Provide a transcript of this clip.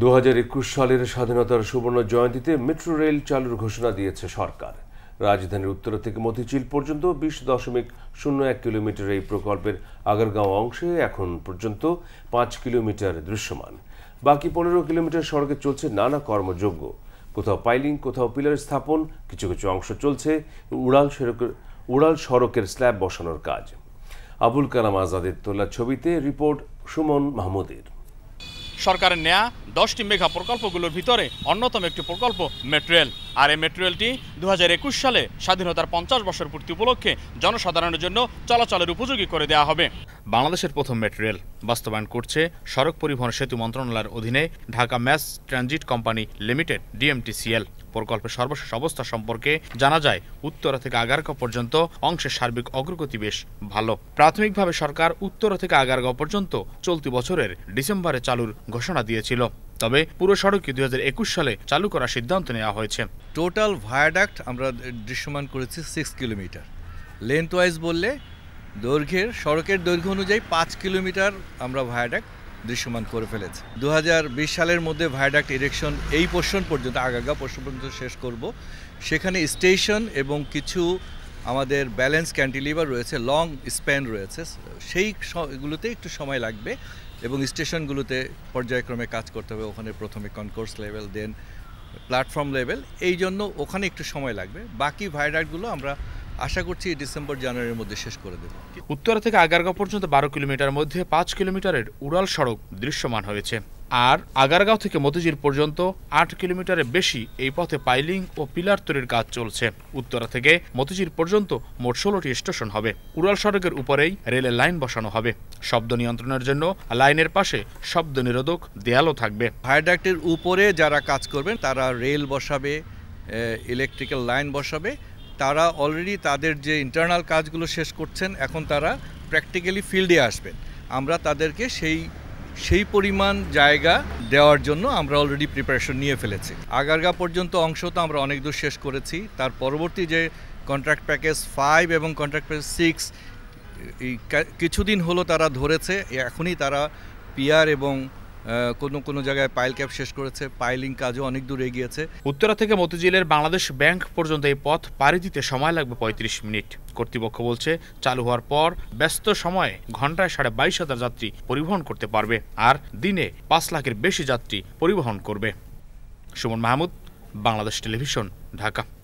দু সালের স্বাধীনতার সুবর্ণ জয়ন্তীতে মেট্রো রেল চালুর ঘোষণা দিয়েছে সরকার রাজধানীর উত্তর থেকে মতিচিল পর্যন্ত বিশ দশমিক শূন্য এক কিলোমিটার এই প্রকল্পের আগারগাঁও অংশে এখন পর্যন্ত পাঁচ কিলোমিটার দৃশ্যমান বাকি পনেরো কিলোমিটার সড়কে চলছে নানা কর্মযোগ্য কোথাও পাইলিং কোথাও পিলার স্থাপন কিছু কিছু অংশ চলছে উড়াল সড়কের উড়াল সড়কের স্ল্যাব বসানোর কাজ আবুল কালাম আজাদের তোলা ছবিতে রিপোর্ট সুমন মাহমুদের সরকারের নেয়া দশটি মেঘা প্রকল্পগুলোর ভিতরে অন্যতম একটি প্রকল্প মেট্রোয়েল আর এই মেট্রোয়েলটি দু সালে স্বাধীনতার পঞ্চাশ বছর পূর্তি উপলক্ষে জনসাধারণের জন্য চলাচলের উপযোগী করে দেওয়া হবে বাংলাদেশের প্রথম মেট্রোয়েল বাস্তবায়ন করছে সড়ক পরিবহন সেতু মন্ত্রণালয়ের অধীনে Dhaka mass transit company limited DMTCL প্রকল্পের সর্বশেষ অবস্থা সম্পর্কে জানা যায় উত্তরা থেকে আগারগাঁও পর্যন্ত অংশের সার্বিক অগ্রগতি বেশ ভালো প্রাথমিকভাবে সরকার উত্তরা থেকে আগারগাঁও পর্যন্ত চলতি বছরের ডিসেম্বরে চালুর ঘোষণা দিয়েছিল তবে পুরো সড়কটি দুই সালে চালু করার সিদ্ধান্ত নেওয়া হয়েছে টোটাল ভায়াডাক্ট আমরা দৃশ্যমান করেছি সিক্স কিলোমিটার লেন্থ ওয়াইজ বললে দৈর্ঘ্যের সড়কের দৈর্ঘ্য অনুযায়ী পাঁচ কিলোমিটার আমরা ভায়াডাক্ট দৃশ্যমান করে ফেলেছে দু সালের মধ্যে ভায়াডাক্ট ইরেকশন এই পোর্শন পর্যন্ত আগাগা পোর্শন পর্যন্ত শেষ করব সেখানে স্টেশন এবং কিছু আমাদের ব্যালেন্স ক্যান্টিলিভার রয়েছে লং স্প্যান রয়েছে সেই এগুলোতে একটু সময় লাগবে এবং স্টেশনগুলোতে পর্যায়ক্রমে কাজ করতে হবে ওখানে প্রথমে concourse level then platform level এই জন্য ওখানে একটু সময় লাগবে বাকি ভায়াডাক্টগুলো আমরা আশা করছি ডিসেম্বর জানুয়ারির মধ্যে শেষ করে দেব উত্তরা থেকে আগারগাঁও পর্যন্ত বারো কিলোমিটার মধ্যে পাঁচ কিলোমিটারের উড়াল সড়ক দৃশ্যমান হয়েছে আর আগারগাঁও থেকে মতিঝির পর্যন্ত আট কিলোমিটারের বেশি এই পথে পাইলিং ও পিলার তৈরির কাজ চলছে উত্তরা থেকে মতিঝির পর্যন্ত মোট ষোলোটি স্টেশন হবে উড়াল সড়কের উপরেই রেলের লাইন বসানো হবে শব্দ নিয়ন্ত্রণের জন্য লাইনের পাশে শব্দ নিরোধক দেয়ালও থাকবে ভায়াডাক্টের উপরে যারা কাজ করবেন তারা রেল বসাবে ইলেকট্রিক্যাল লাইন বসাবে তারা অলরেডি তাদের যে ইন্টারনাল কাজগুলো শেষ করছেন এখন তারা প্র্যাকটিক্যালি ফিল্ডে আসবেন আমরা তাদেরকে সেই সেই পরিমাণ জায়গা দেওয়ার জন্য আমরা অলরেডি প্রিপারেশন নিয়ে ফেলেছি আগারগা পর্যন্ত অংশ তো আমরা অনেক দূর শেষ করেছি তার পরবর্তী যে কন্ট্রাক্ট প্যাকেজ ফাইভ এবং কন্ট্রাক্ট প্যাকেজ সিক্স এই কিছুদিন হলো তারা ধরেছে এখনই তারা পিআর এবং কোনো কোনো জায়গায় পাইল ক্যাপ শেষ করেছে পাইলিং কাজও অনেক দূর এগিয়েছে উত্তরা থেকে মতিঝিলের বাংলাদেশ ব্যাংক পর্যন্ত এই পথ পাড়ি দিতে সময় লাগবে ৩৫ মিনিট কর্তৃপক্ষ বলছে চালু হওয়ার পর ব্যস্ত সময়ে ঘন্টায় সাড়ে বাইশ হাজার যাত্রী পরিবহন করতে পারবে আর দিনে পাঁচ লাখের বেশি যাত্রী পরিবহন করবে সুমন মাহমুদ বাংলাদেশ টেলিভিশন ঢাকা